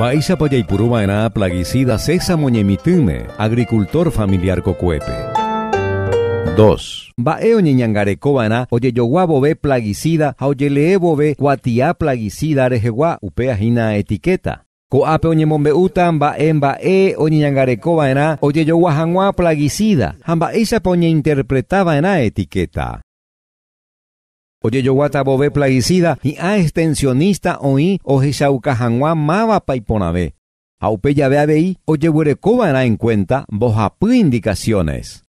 Payaipuruma ena plaguicida César Moñemitime, agricultor familiar Cocuepe. 2. Baeo ñiñangarecobana, oye yogua bobe plaguicida, oye bobe cuatía plaguicida arejeguá, upea jina etiqueta. Coape oñemombeutan ba'e ba'e yo ojejoguahag̃ua plaguicida ha interpretaba ena etiqueta. Oye, yo plaguicida y a extensionista oí oje paiponabe. A ya a beabeí, oye huerecóbana en cuenta, pu indicaciones.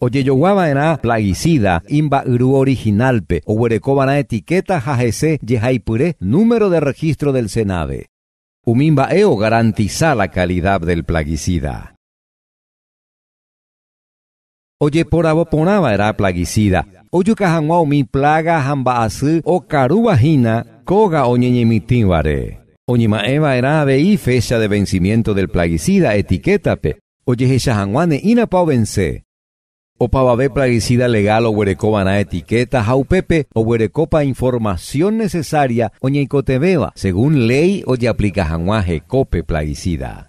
Oye, yo era plaguicida, imba uru originalpe, o na etiqueta jajese jaipure, número de registro del senabe Umimba eo garantiza la calidad del plaguicida. Oye aboponaba era plaguicida. Oyu kahanwa mi plaga hambaasu o carú hina koga ma eva era y fecha de vencimiento del plaguicida pe. Oye hechahanwane ina pao vence. O pavabe plaguicida legal o na etiqueta jaupepe o huerecopa información necesaria oñeicotebeba según ley oye aplica cope plaguicida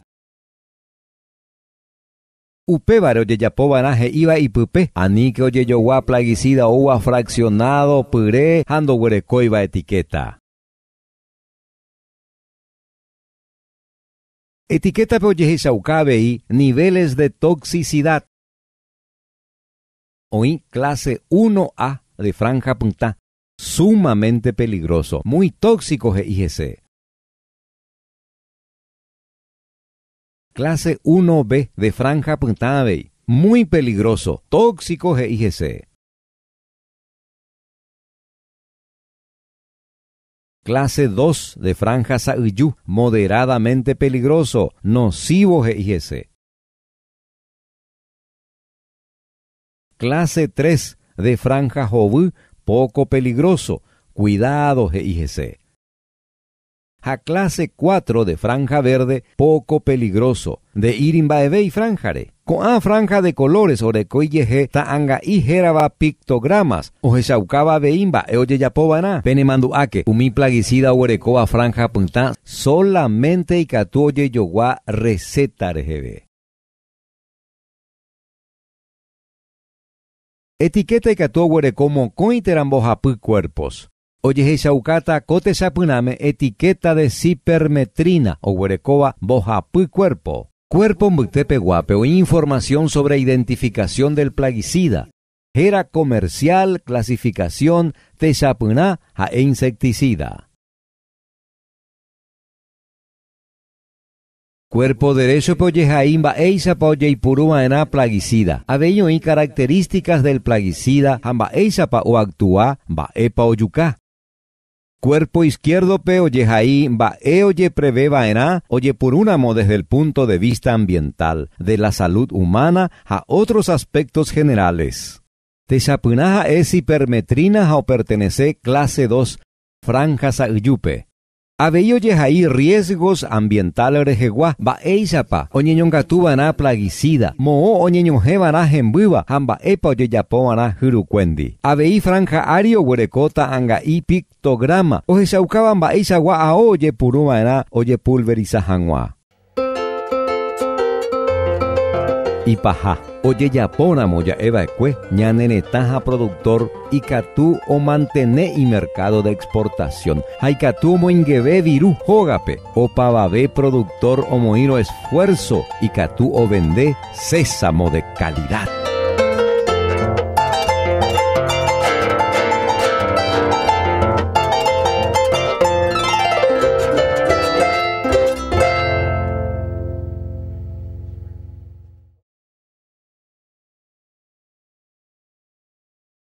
ya po baraje iba y pupé. Anique oye gua plaguicida gua fraccionado puré ando iba etiqueta. Etiqueta pe y niveles de toxicidad. Hoy clase 1A de franja punta. Sumamente peligroso, muy tóxico, GIGC. clase 1B de Franja Puntavei, Muy peligroso, tóxico GIGC. Clase 2 de Franja saiyu, moderadamente peligroso, nocivo GIGC. Clase 3 de Franja Jobu, poco peligroso, cuidado GIGC a clase 4 de franja verde poco peligroso de Irimbaebe y franjare. Con a franja de colores ta anga y jeraba pictogramas ojechaucaba beimba eoyeyapobana penemanduake, umi plaguicida orecoa franja punta solamente y catuoye yogua receta rgb Etiqueta y como como con cuerpos. Oye, Shaucata, cote sapuname, etiqueta de cipermetrina, o huerecoa, boja cuerpo. Cuerpo guape guapeo, información sobre identificación del plaguicida. Era comercial, clasificación, tesapuná, a e insecticida. Cuerpo derecho poyejaimba eisa ena plaguicida. Aveño y características del plaguicida, amba o actúa, ba epa Cuerpo izquierdo pe oye jaí, va e oye prevé a oye por amo desde el punto de vista ambiental, de la salud humana a otros aspectos generales. chapunaja es hipermetrina o pertenece clase 2, franjas a Abelloyejaí, riesgos ambientales orejeguá, ba eizapa, na plaguicida, moó oñeñonjebaná jembiva, hamba epa a ve Abeí franja ario huerecota angaí pictograma, ojezaucaban ba eisagua a oye na oye pulverizajangua. Ipajá. Oye, Oyeyapona ya Ecue, pues, taja, productor, y catú, o mantene y mercado de exportación. Haikatú moinguebe virú jógape, o pavabe productor o moiro esfuerzo, catú, o vende sésamo de calidad.